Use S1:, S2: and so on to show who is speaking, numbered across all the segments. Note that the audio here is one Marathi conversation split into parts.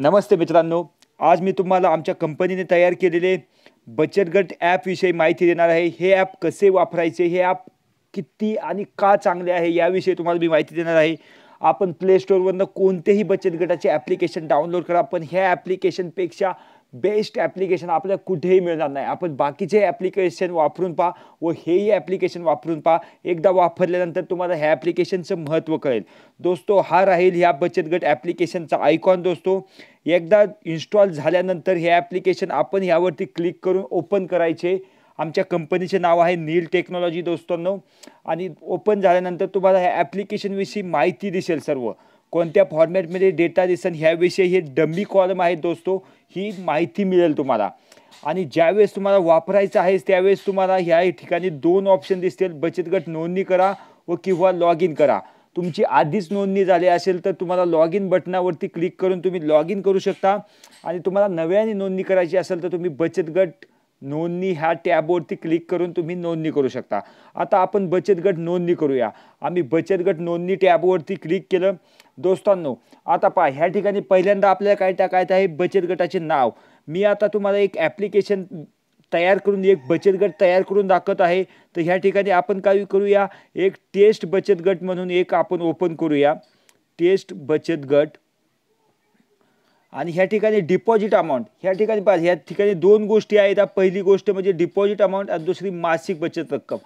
S1: नमस्ते मित्रांनो आज मी तुम्हाला आमच्या कंपनीने तयार केलेले बचत गट ॲपविषयी माहिती देणार आहे हे ॲप कसे वापरायचे हे ॲप किती आणि का चांगले आहे याविषयी तुम्हाला मी माहिती देणार आहे आपण प्ले कोणतेही बचत गटाचे ॲप्लिकेशन डाउनलोड करा पण ह्या ॲप्लिकेशनपेक्षा बेस्ट ॲप्लिकेशन आपल्याला कुठेही मिळणार नाही आपण बाकीचे ॲप्लिकेशन वापरून पहा व हेही ॲप्लिकेशन वापरून पहा एकदा वापरल्यानंतर तुम्हाला ह्या ॲप्लिकेशनचं महत्त्व कळेल दोस्तो हा राहील ह्या बचत गट ॲप्लिकेशनचा आयकॉन दोस्तो एकदा इन्स्टॉल झाल्यानंतर हे ॲप्लिकेशन आपण ह्यावरती क्लिक करून ओपन करायचे आमच्या कंपनीचे नाव आहे नील टेक्नॉलॉजी दोस्तांनो आणि ओपन झाल्यानंतर तुम्हाला ह्या ॲप्लिकेशनविषयी माहिती दिसेल सर्व कोणत्या फॉर्मॅटमध्ये डेटा दिसेल ह्याविषयी हे डम्मी कॉलम आहेत दोस्तो ही माहिती मिळेल तुम्हाला आणि ज्यावेळेस तुम्हाला वापरायचं आहे त्यावेळेस तुम्हाला ह्या ठिकाणी दोन ऑप्शन दिसतील बचत गट नोंदणी करा व किंवा लॉग इन करा तुमची आधीच नोंदणी झाली असेल तर तुम्हाला लॉग इन बटनावरती क्लिक करून तुम्ही लॉग इन करू शकता आणि तुम्हाला नव्याने नोंदणी करायची असेल तर तुम्ही बचत गट नोंदणी ह्या टॅबवरती क्लिक करून तुम्ही नोंदणी करू शकता आता आपण बचत गट नोंदणी करूया आम्ही बचत गट नोंदणी टॅबवरती क्लिक केलं दोस्तांनो आता पहा ह्या ठिकाणी पहिल्यांदा आपल्याला काय टाकायचं आहे बचत गटाचे नाव मी आता तुम्हाला एक ॲप्लिकेशन तयार करून एक बचत गट तयार करून दाखवत आहे तर ह्या ठिकाणी आपण काय करूया एक टेस्ट बचत गट म्हणून एक आपण ओपन करूया टेस्ट बचत गट आणि ह्या ठिकाणी डिपॉझिट अमाऊंट ह्या ठिकाणी पाहिजे ह्या ठिकाणी दोन गोष्टी आहेत पहिली गोष्ट म्हणजे डिपॉझिट अमाऊंट आणि दुसरी मासिक बचत रक्कम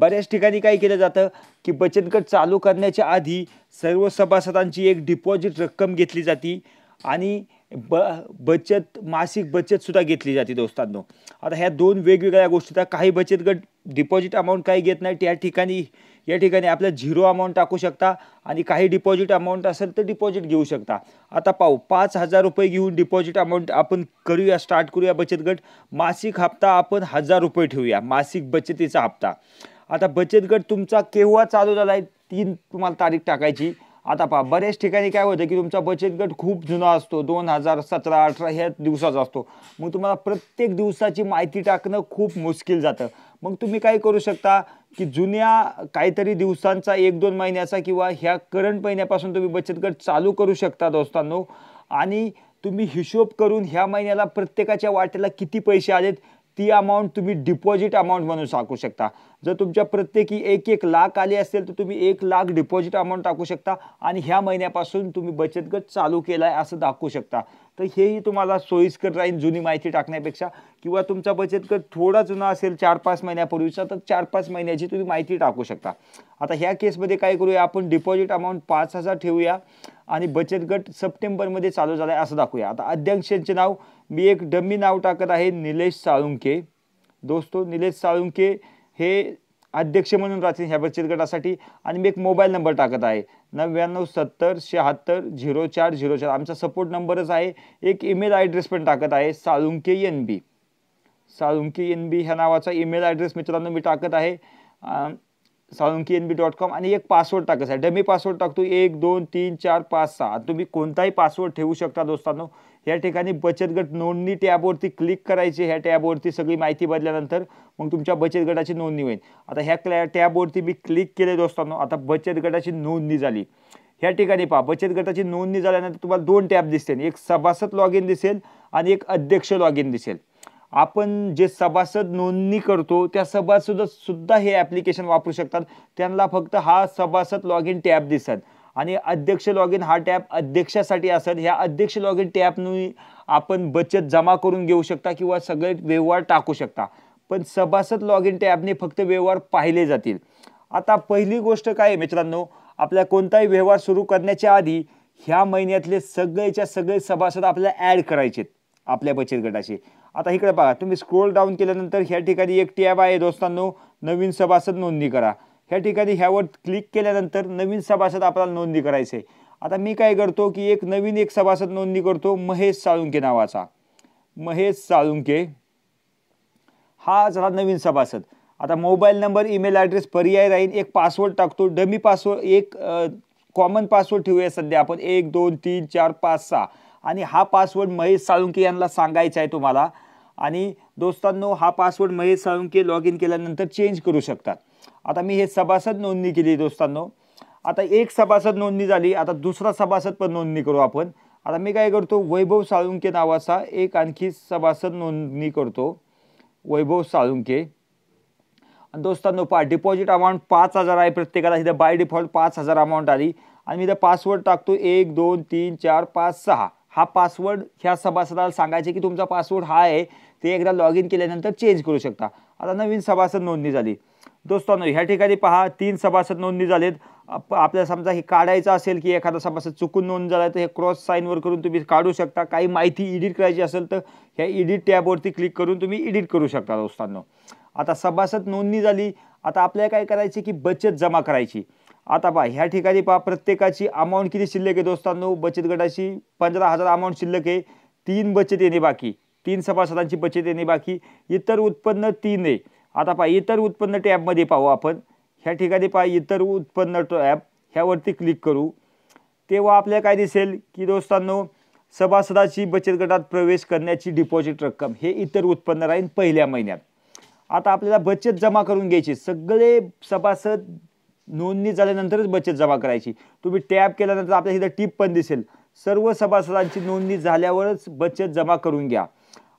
S1: बऱ्याच ठिकाणी काय केलं जातं की बचत गट चालू करण्याच्या आधी सर्व सभासदांची एक डिपॉझिट रक्कम घेतली जाती आणि ब बचत मासिक बचतसुद्धा घेतली जाते दोस्तांनो आता ह्या दोन वेगवेगळ्या गोष्टीचा काही बचत गट डिपॉझिट अमाऊंट काही घेत नाही त्या ठिकाणी या ठिकाणी आपला झिरो अमाऊंट टाकू शकता आणि काही डिपॉझिट अमाऊंट असेल तर डिपॉझिट घेऊ शकता आता पाहू पाच हजार रुपये घेऊन डिपॉझिट अमाऊंट आपण करूया स्टार्ट करूया बचत गट मासिक हप्ता आपण हजार रुपये ठेवूया मासिक बचतीचा हप्ता आता बचत गट तुमचा केव्हा चालू झाला आहे तीन तुम्हाला तारीख टाकायची आता पहा बऱ्याच ठिकाणी काय होतं की तुमचा बचत गट खूप जुना असतो दोन हजार सतरा अठरा ह्या दिवसाचा असतो मग तुम्हाला प्रत्येक दिवसाची माहिती टाकणं खूप मुश्किल जातं मग तुम्ही काय करू शकता की जुन्या काहीतरी दिवसांचा एक दोन महिन्याचा किंवा ह्या करंट महिन्यापासून तुम्ही बचत गट चालू करू शकता दोस्तांनो आणि तुम्ही हिशोब करून ह्या महिन्याला प्रत्येकाच्या वाटेला किती पैसे आलेत ती अमाऊंट तुम्ही डिपॉझिट अमाऊंट म्हणून टाकू शकता जर तुमच्या प्रत्येकी एक एक लाख आली असेल तर तुम्ही एक लाख डिपॉझिट अमाऊंट टाकू शकता आणि ह्या महिन्यापासून तुम्ही बचत गट चालू केला आहे असं दाखवू शकता तर हेही तुम्हाला सोयीस्कर राहील जुनी माहिती टाकण्यापेक्षा किंवा तुमचा बचत गट थोडा जुना असेल चार पाच महिन्यापूर्वीचा तर चार पाच महिन्याची तुम्ही माहिती टाकू शकता आता ह्या केसमध्ये काय करूया आपण डिपॉझिट अमाऊंट पाच हजार ठेवूया आणि बचत गट सप्टेंबरमध्ये चालू झाला आहे असं दाखवूया आता अध्यक्षांचे नाव मी एक डम्मी नाव टाकत आहे निलेश साळुंके दोस्तो निलेश साळुंके हे अध्यक्ष म्हणून राहतील ह्या बचत गटासाठी आणि मी एक मोबाईल नंबर टाकत आहे नव्याण्णव सत्तर शहात्तर झिरो चार झिरो चार आमचा सपोर्ट नंबरच आहे एक ईमेल ॲड्रेस पण टाकत आहे Salunke N B Salunke N B ह्या नावाचा ईमेल ॲड्रेस मित्रांनो मी टाकत आहे Salunki N B dot com आणि एक पासवर्ड टाकायचा डमी पासवर्ड टाकतो एक दोन तीन चार पाच सहा तुम्ही कोणताही पासवर्ड ठेवू शकता दोस्तांनो या ठिकाणी बचत गट नोंदणी टॅबवरती क्लिक करायची ह्या टॅबवरती सगळी माहिती बदलल्यानंतर मग तुमच्या बचत गटाची नोंदणी होईल आता ह्या क्लॅ टॅबवरती मी क्लिक केले दोस्तांनो आता बचत गटाची नोंदणी झाली ह्या ठिकाणी पहा बचत गटाची नोंदणी झाल्यानंतर तुम्हाला दोन टॅब दिसतील एक सभासद लॉग इन दिसेल आणि एक अध्यक्ष लॉग इन दिसेल आपण जे सभासद नोंदणी करतो त्या सभासद सुद्धा हे ॲप्लिकेशन वापरू शकतात त्यांना फक्त हा सभासद लॉग इन टॅब दिसत आणि अध्यक्ष लॉग इन हा टॅब अध्यक्षासाठी असत ह्या अध्यक्ष लॉग इन टॅबनी आपण बचत जमा करून घेऊ शकता किंवा सगळे व्यवहार टाकू शकता पण सभासद लॉग इन टॅपने फक्त व्यवहार पाहिले जातील आता पहिली गोष्ट काय मित्रांनो आपल्या कोणताही व्यवहार सुरू करण्याच्या आधी ह्या महिन्यातले सगळेच्या सगळे सभासद आपल्याला ॲड करायचे आपल्या बचत गटाशी आता इकडे बघा तुम्ही स्क्रोल डाऊन केल्यानंतर ह्या ठिकाणी एक टॅब आहे दोस्तांनो नवीन सभासद नोंदणी करा ह्या ठिकाणी ह्यावर क्लिक केल्यानंतर नवीन सभासद आपल्याला नोंदणी आहे आता मी काय करतो की एक नवीन एक सभासद नोंदणी करतो महेश साळुंके नावाचा महेश साळुंके हा जरा नवीन सभासद आता मोबाईल नंबर ईमेल ॲड्रेस पर्याय राहील एक पासवर्ड टाकतो डमी पासवर्ड एक कॉमन पासवर्ड ठेवूया सध्या आपण एक दोन तीन चार पाच सहा आणि हा पासवर्ड महेश साळुंके यांना सांगायचा आहे तुम्हाला आणि दोस्तांनो हा password Mahesh Salunke log in केल्यानंतर चेंज करू शकतात आता मी हे सभासद नोंदणी केली दोस्तांनो आता एक सभासद नोंदणी झाली आता दुसरा सभासद पण नोंदणी करू आपण आता मी काय करतो वैभव साळुंके नावाचा एक आणखी सभासद नोंदणी करतो वैभव साळुंके आणि दोस्तांनो पा डिपॉझिट अमाऊंट पाच हजार आहे प्रत्येकाला इथं बाय डिफॉल्ट पाच हजार अमाऊंट आली आणि मी इथं पासवर्ड टाकतो एक दोन तीन चार पाच सहा हा पासवर्ड ह्या सभासदाला सांगायचे की तुमचा पासवर्ड हा आहे ते एकदा लॉग इन केल्यानंतर चेंज करू शकता आता नवीन सभासद नोंदणी झाली दोस्तांनो ह्या ठिकाणी पहा तीन सभासद नोंदणी झालेत आपल्याला समजा हे काढायचं असेल की एखादा सभासद चुकून नोंद झाला तर हे क्रॉस साईनवर करून तुम्ही काढू शकता काही माहिती इडिट करायची असेल तर ह्या एडिट टॅबवरती क्लिक करून तुम्ही एडिट करू शकता दोस्तांनो आता सभासद नोंदणी झाली आता आपल्याला काय करायची की बचत जमा करायची आता पहा ह्या ठिकाणी पहा प्रत्येकाची अमाऊंट किती शिल्लक आहे दोस्तांनो बचत गटाची पंधरा हजार अमाऊंट शिल्लक आहे तीन बचत येणे बाकी तीन सभासदांची बचत येणे बाकी इतर उत्पन्न तीन आहे आता पहा इतर उत्पन्न टॅबमध्ये पाहू आपण ह्या ठिकाणी पहा इतर उत्पन्न ॲप ह्यावरती क्लिक करू तेव्हा आपल्याला काय दिसेल की दोस्तांनो सभासदाची बचत गटात प्रवेश करण्याची डिपॉझिट रक्कम हे इतर उत्पन्न राहील पहिल्या महिन्यात आता आपल्याला बचत जमा करून घ्यायची सगळे सभासद नोंदणी झाल्यानंतरच बचत जमा करायची तुम्ही टॅब केल्यानंतर आपल्या इथं टीप पण दिसेल सर्व सभासदांची नोंदणी झाल्यावरच बचत जमा करून घ्या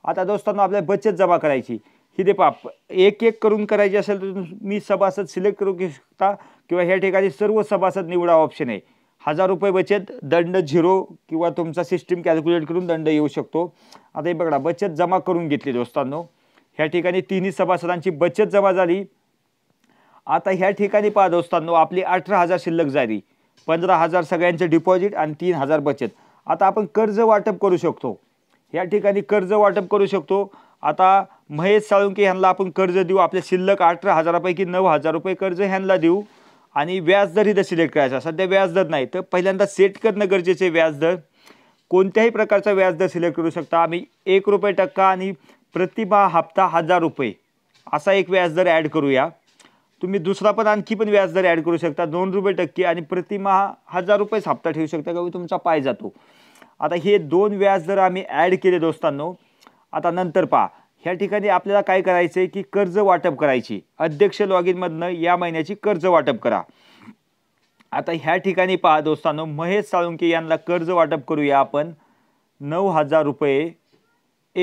S1: आता दोस्तांनो आपल्याला बचत जमा करायची ही दे पाप एक एक करून करायची असेल तर तुम्ही सभासद सिलेक्ट करू शकता किंवा ह्या ठिकाणी सर्व सभासद निवडा ऑप्शन आहे हजार रुपये बचत दंड झिरो किंवा तुमचा सिस्टीम कॅल्क्युलेट करून दंड येऊ शकतो आता हे बघा बचत जमा करून घेतली दोस्तांनो ह्या ठिकाणी तिन्ही सभासदांची बचत जमा झाली आता ह्या ठिकाणी पाहत असताना आपली अठरा हजार शिल्लक जारी पंधरा हजार सगळ्यांचे डिपॉझिट आणि तीन हजार बचत आता आपण कर्ज वाटप करू शकतो ह्या ठिकाणी कर्ज वाटप करू शकतो आता महेश साळुंके ह्यांना आपण कर्ज देऊ आपल्या शिल्लक अठरा हजारापैकी नऊ हजार रुपये कर्ज ह्यांना देऊ आणि व्याजदर इथं सिलेक्ट करायचा सध्या व्याजदर नाही तर पहिल्यांदा सेट करणं गरजेचे व्याजदर कोणत्याही प्रकारचा व्याजदर सिलेक्ट करू शकता आम्ही एक रुपये टक्का आणि प्रतिभा हप्ता हजार रुपये असा एक व्याजदर ॲड करूया तुम्ही दुसरा पण आणखी पण व्याजदर ॲड करू शकता दोन रुपये टक्के आणि प्रतिमहा हजार रुपयेच हप्ता ठेवू शकता का तुमचा पाय जातो आता हे दोन व्याजदर आम्ही ॲड केले दोस्तांनो आता नंतर पहा ह्या ठिकाणी आपल्याला काय करायचं आहे की कर्ज वाटप करायची अध्यक्ष लॉग इनमधनं या महिन्याची कर्ज वाटप करा आता ह्या ठिकाणी पहा दोस्तांनो महेश साळुंके यांना कर्ज वाटप करूया आपण नऊ हजार रुपये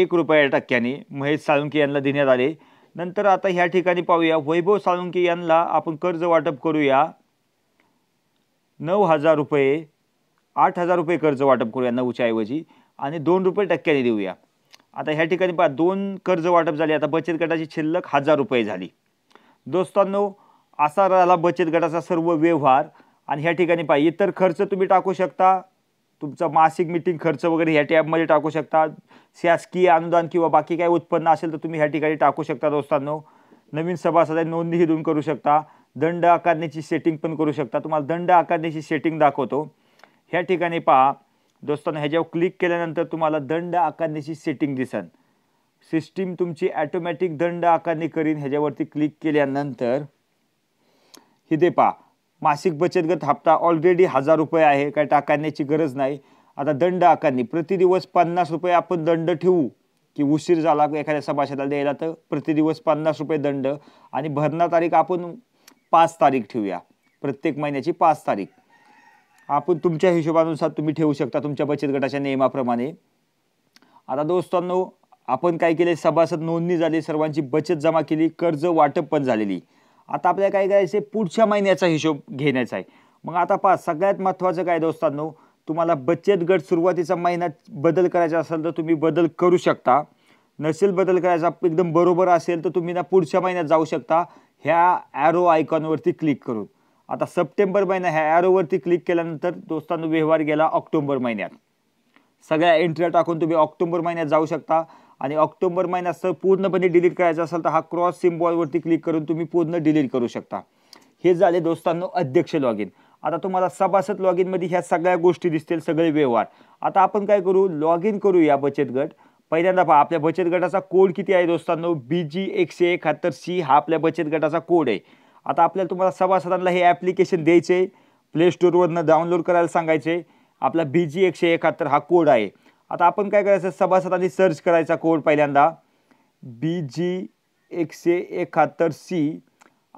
S1: एक रुपया टक्क्याने महेश साळुंके यांना देण्यात आले नंतर आता ह्या ठिकाणी पाहूया वैभव साळुंके यांना आपण कर्ज वाटप करूया नऊ हजार रुपये आठ हजार रुपये कर्ज वाटप करूया नऊच्या ऐवजी आणि दोन रुपये टक्क्याने देऊया आता ह्या ठिकाणी पहा दोन कर्ज वाटप झाले आता बचत गटाची शिल्लक हजार रुपये झाली दोस्तांनो असा राहिला बचत गटाचा सर्व व्यवहार आणि ह्या ठिकाणी पहा इतर खर्च तुम्ही टाकू शकता तुमचा मासिक मीटिंग खर्च वगैरे ह्या टॅबमध्ये टाकू शकता शासकीय अनुदान किंवा बाकी काय उत्पन्न असेल तर तुम्ही ह्या ठिकाणी टाकू शकता दोस्तांनो नवीन सभासदा नोंदणीही तुम्ही करू शकता दंड आकारण्याची सेटिंग पण करू शकता तुम्हाला दंड आकारण्याची सेटिंग दाखवतो ह्या ठिकाणी पहा दोस्तांनो ह्याच्यावर क्लिक केल्यानंतर तुम्हाला दंड आकारण्याची सेटिंग दिसन सिस्टीम तुमची ॲटोमॅटिक दंड आकारणी करीन ह्याच्यावरती क्लिक केल्यानंतर हे दे पहा मासिक बचत गट हप्ता ऑलरेडी हजार रुपये आहे काय टाकण्याची गरज नाही आता दंड आकारणी प्रतिदिवस पन्नास रुपये आपण दंड ठेवू की उशीर झाला एखाद्या सभासदाला द्यायला तर प्रतिदिवस पन्नास रुपये दंड आणि भरणा तारीख आपण पाच तारीख ठेवूया प्रत्येक महिन्याची पाच तारीख आपण तुमच्या हिशोबानुसार तुम्ही ठेवू शकता तुमच्या बचत गटाच्या नियमाप्रमाणे आता दोस्तांनो आपण काय केले सभासद नोंदणी झाली सर्वांची बचत जमा केली कर्ज वाटप पण झालेली आता आपल्याला काय करायचं आहे पुढच्या महिन्याचा हिशोब घेण्याचा आहे मग आता पहा सगळ्यात महत्त्वाचं काय दोस्तांनो तुम्हाला बचत गट सुरुवातीचा महिन्यात बदल करायचा असेल तर तुम्ही बदल करू शकता नसेल बदल करायचा एकदम बरोबर असेल तर तुम्ही ना पुढच्या महिन्यात जाऊ शकता ह्या ॲरो आयकॉनवरती क्लिक करून आता सप्टेंबर महिना ह्या ॲरोवरती क्लिक केल्यानंतर दोस्तांनो व्यवहार गेला ऑक्टोंबर महिन्यात सगळ्या एंट्र्या टाकून तुम्ही ऑक्टोंबर महिन्यात जाऊ शकता आणि ऑक्टोबर महिना सर पूर्णपणे डिलीट करायचा असेल तर हा क्रॉस सिम्बॉलवरती क्लिक करून तुम्ही पूर्ण डिलीट करू शकता हे झाले दोस्तांनो अध्यक्ष लॉग इन आता तुम्हाला सभासद लॉग इनमध्ये ह्या सगळ्या गोष्टी दिसतील सगळे व्यवहार आता आपण काय करू लॉग इन करू या बचत गट पहिल्यांदा पहा आपल्या बचत गटाचा कोड किती आहे दोस्तांनो बी जी एकशे एकाहत्तर सी हा आपल्या बचत गटाचा कोड आहे आता आपल्याला तुम्हाला सभासदांना हे ॲप्लिकेशन द्यायचे प्ले स्टोरवरनं डाउनलोड करायला सांगायचे आपला बी जी एकशे एकाहत्तर हा कोड आहे आता आपण काय करायचं सभासद आधी सर्च करायचा कोड पहिल्यांदा बी जी एकशे एकाहत्तर सी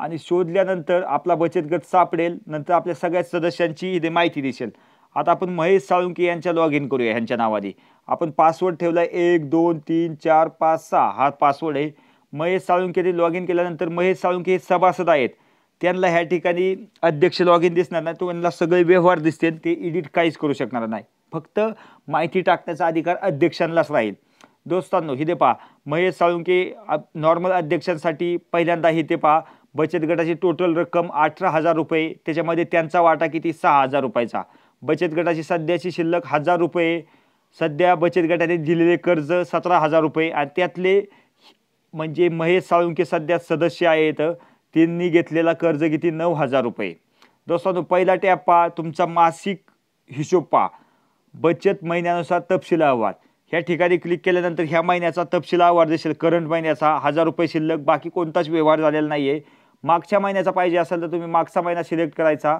S1: आणि शोधल्यानंतर आपला बचत गट सापडेल नंतर आपल्या सगळ्या सदस्यांची इथे माहिती दिसेल आता आपण महेश साळुंके यांच्या लॉग इन करूया ह्यांच्या नावाने आपण पासवर्ड ठेवला एक दोन तीन चार पाच सहा हा पासवर्ड आहे महेश साळुंके लॉग इन केल्यानंतर महेश साळुंके हे सभासद आहेत त्यांना ह्या ठिकाणी अध्यक्ष लॉग इन दिसणार नाही तो त्यांना सगळे व्यवहार दिसतील ते एडिट काहीच करू शकणार नाही फक्त माहिती टाकण्याचा अधिकार अध्यक्षांनाच राहील दोस्तांनो हे ते पहा महेश साळुंके नॉर्मल अध्यक्षांसाठी पहिल्यांदा हे ते पहा बचत गटाची टोटल रक्कम अठरा हजार रुपये त्याच्यामध्ये त्यांचा वाटा किती सहा हजार रुपयाचा बचत गटाची सध्याची शिल्लक हजार रुपये सध्या बचत गटाने दिलेले कर्ज सतरा हजार रुपये आणि त्यातले म्हणजे महेश साळुंके सध्या सदस्य आहेत त्यांनी घेतलेला कर्ज किती नऊ हजार रुपये दोस्तांनो पहिला टॅप पहा तुमचा मासिक हिशोब पहा बचत महिन्यानुसार तपशील अहवाल ह्या ठिकाणी क्लिक केल्यानंतर ह्या महिन्याचा तपशील अहवाल दिसेल करंट महिन्याचा हजार रुपये शिल्लक बाकी कोणताच व्यवहार झालेला नाही आहे मागच्या महिन्याचा पाहिजे असेल तर तुम्ही मागचा महिना सिलेक्ट करायचा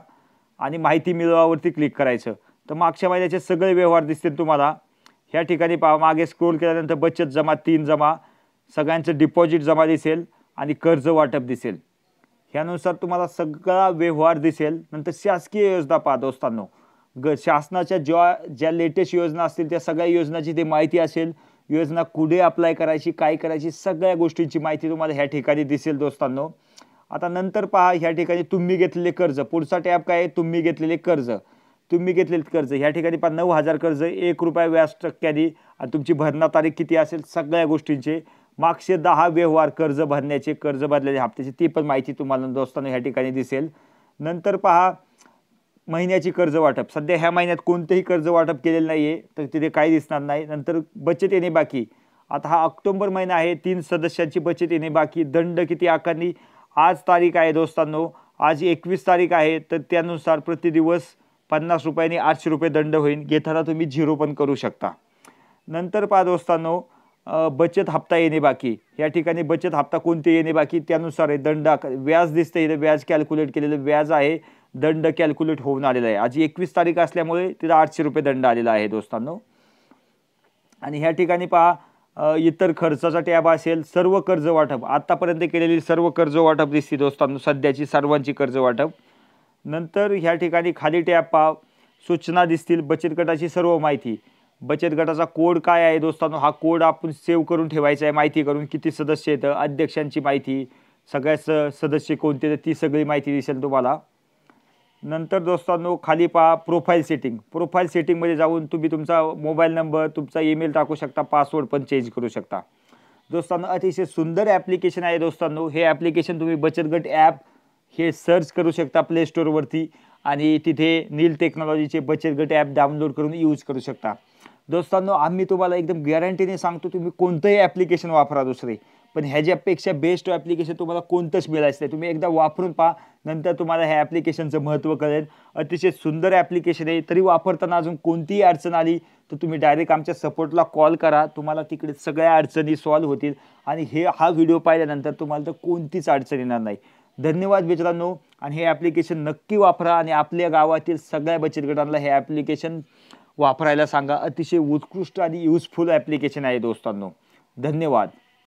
S1: आणि माहिती मिळवावरती क्लिक करायचं तर मागच्या महिन्याचे सगळे व्यवहार दिसतील तुम्हाला ह्या ठिकाणी पा मागे स्क्रोल केल्यानंतर बचत जमा तीन जमा सगळ्यांचं डिपॉझिट जमा दिसेल आणि कर्ज वाटप दिसेल ह्यानुसार तुम्हाला सगळा व्यवहार दिसेल नंतर शासकीय योजना पाहतो असताना ग शासनाच्या ज्या ज्या लेटेस्ट योजना असतील त्या सगळ्या योजनाची ते माहिती असेल योजना कुठे अप्लाय करायची काय करायची सगळ्या गोष्टींची माहिती तुम्हाला ह्या ठिकाणी दिसेल दोस्तांनो आता नंतर पहा ह्या ठिकाणी तुम्ही घेतलेले कर्ज पुढचा टॅप काय आहे तुम्ही घेतलेले कर्ज तुम्ही घेतलेले कर्ज ह्या ठिकाणी पहा नऊ हजार कर्ज एक रुपया व्याज टक्क्यानी आणि तुमची भरणा तारीख किती असेल सगळ्या गोष्टींचे मागचे दहा व्यवहार कर्ज भरण्याचे कर्ज भरलेले हप्त्याचे ती पण माहिती तुम्हाला दोस्तांना ह्या ठिकाणी दिसेल नंतर पहा महिन्याची कर्ज वाटप सध्या ह्या महिन्यात कोणतंही कर्ज वाटप केलेलं नाही आहे तर तिथे काही दिसणार नाही नंतर बचत येणे बाकी आता हा ऑक्टोंबर महिना आहे तीन सदस्यांची बचत येणे बाकी दंड किती आकारणी आज तारीख आहे दोस्तांनो आज एकवीस तारीख आहे तर त्यानुसार प्रतिदिवस पन्नास रुपयांनी आठशे रुपये दंड होईल घेताना तुम्ही झिरो पण करू शकता नंतर पहा दोस्तांनो बचत हप्ता येणे बाकी या ठिकाणी बचत हप्ता कोणते येणे बाकी त्यानुसार आहे दंड व्याज दिसतं इथं व्याज कॅल्क्युलेट केलेलं व्याज आहे दंड कॅल्क्युलेट होऊन आलेला आहे आज एकवीस तारीख असल्यामुळे तिला आठशे रुपये दंड आलेला आहे दोस्तांनो आणि ह्या ठिकाणी पहा इतर खर्चाचा टॅब असेल सर्व कर्ज वाटप आत्तापर्यंत केलेली सर्व कर्ज वाटप दिसते दोस्तांनो सध्याची सर्वांची कर्ज वाटप नंतर ह्या ठिकाणी खाली टॅब पहा सूचना दिसतील बचत गटाची सर्व माहिती बचत गटाचा कोड काय आहे दोस्तांनो हा कोड आपण सेव्ह करून ठेवायचा आहे माहिती करून किती सदस्य येतं अध्यक्षांची माहिती सगळ्या स सदस्य कोणते ती सगळी माहिती दिसेल तुम्हाला नंतर दोस्तांनो खाली पहा प्रोफाईल सेटिंग प्रोफाईल सेटिंगमध्ये जाऊन तुम्ही तुमचा मोबाईल नंबर तुमचा ईमेल टाकू शकता पासवर्ड पण चेंज करू शकता दोस्तांनो अतिशय सुंदर ॲप्लिकेशन आहे दोस्तांनो हे ॲप्लिकेशन तुम्ही बचत गट ॲप हे सर्च करू शकता प्ले स्टोअरवरती आणि तिथे नील टेक्नॉलॉजीचे बचत गट ॲप डाउनलोड करून यूज करू शकता दोस्तांनो आम्ही तुम्हाला एकदम गॅरंटीने सांगतो तुम्ही कोणतंही ॲप्लिकेशन वापरा दुसरे पण ह्याच्यापेक्षा बेस्ट ॲप्लिकेशन तुम्हाला कोणतंच मिळायचं आहे तुम्ही एकदा वापरून पहा नंतर तुम्हाला ह्या ॲप्लिकेशनचं महत्त्व कळेल अतिशय सुंदर ॲप्लिकेशन आहे तरी वापरताना अजून कोणतीही अडचण आली तर तुम्ही डायरेक्ट आमच्या सपोर्टला कॉल करा तुम्हाला तिकडे सगळ्या अडचणी सॉल्व्ह होतील आणि हे हा व्हिडिओ पाहिल्यानंतर तुम्हाला तर कोणतीच अडचण येणार नाही धन्यवाद मित्रांनो आणि हे ॲप्लिकेशन नक्की वापरा आणि आपल्या गावातील सगळ्या बचत गटांना हे ॲप्लिकेशन वापरायला सांगा अतिशय उत्कृष्ट आणि युजफुल ॲप्लिकेशन आहे दोस्तांनो धन्यवाद